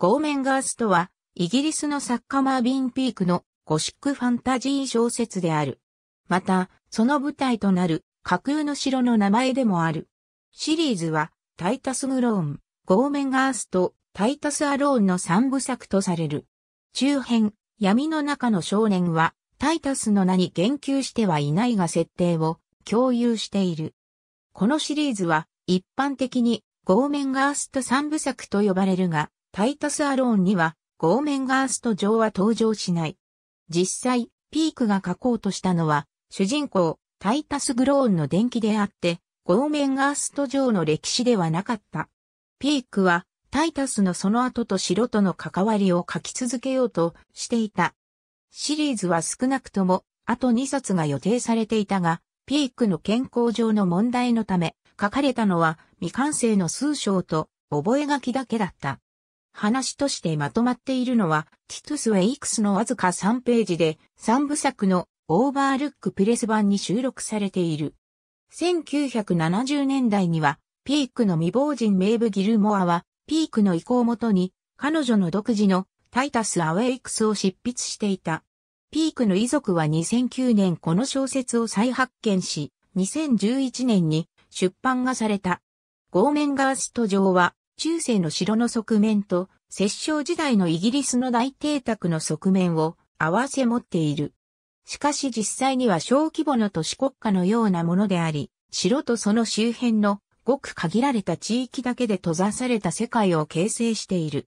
ゴーメンガースとは、イギリスの作家マービン・ピークのゴシックファンタジー小説である。また、その舞台となる架空の城の名前でもある。シリーズは、タイタス・グローン、ゴーメンガースとタイタス・アローンの三部作とされる。中編、闇の中の少年は、タイタスの名に言及してはいないが設定を共有している。このシリーズは、一般的に、ゴーメンガースト三部作と呼ばれるが、タイタス・アローンには、ゴーメンガースト上は登場しない。実際、ピークが書こうとしたのは、主人公、タイタス・グローンの伝記であって、ゴーメンガースト上の歴史ではなかった。ピークは、タイタスのその後と城との関わりを書き続けようとしていた。シリーズは少なくとも、あと2冊が予定されていたが、ピークの健康上の問題のため、書かれたのは未完成の数章と覚書だけだった。話としてまとまっているのは、ティトゥス・ウェイクスのわずか3ページで、3部作のオーバールックプレス版に収録されている。1970年代には、ピークの未亡人メ部ブ・ギルモアは、ピークの意向をもとに、彼女の独自のタイタス・アウェイクスを執筆していた。ピークの遺族は2009年この小説を再発見し、2011年に出版がされた。ゴーメンガースト上は中世の城の側面と、摂政時代のイギリスの大邸宅の側面を合わせ持っている。しかし実際には小規模の都市国家のようなものであり、城とその周辺のごく限られた地域だけで閉ざされた世界を形成している。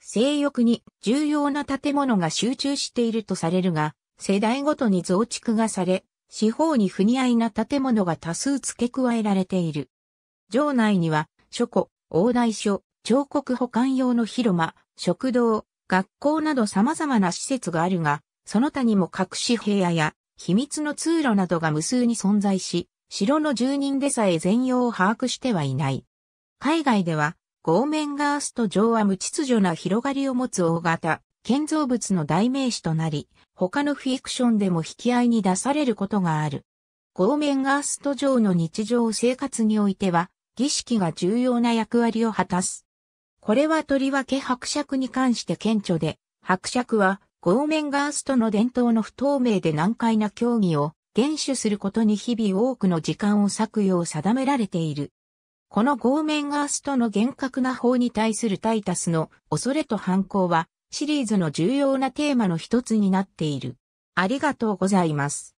性欲に重要な建物が集中しているとされるが、世代ごとに増築がされ、四方に不似合いな建物が多数付け加えられている。城内には、諸庫、大台所、彫刻保管用の広間、食堂、学校など様々な施設があるが、その他にも隠し部屋や秘密の通路などが無数に存在し、城の住人でさえ全容を把握してはいない。海外では、ゴーメンガースト城は無秩序な広がりを持つ大型、建造物の代名詞となり、他のフィクションでも引き合いに出されることがある。ゴーメンガースト城の日常生活においては、儀式が重要な役割を果たす。これはとりわけ伯爵に関して顕著で、伯爵は、ゴーメンガーストの伝統の不透明で難解な競技を厳守することに日々多くの時間を割くよう定められている。このゴーメンガーストの厳格な法に対するタイタスの恐れと反抗はシリーズの重要なテーマの一つになっている。ありがとうございます。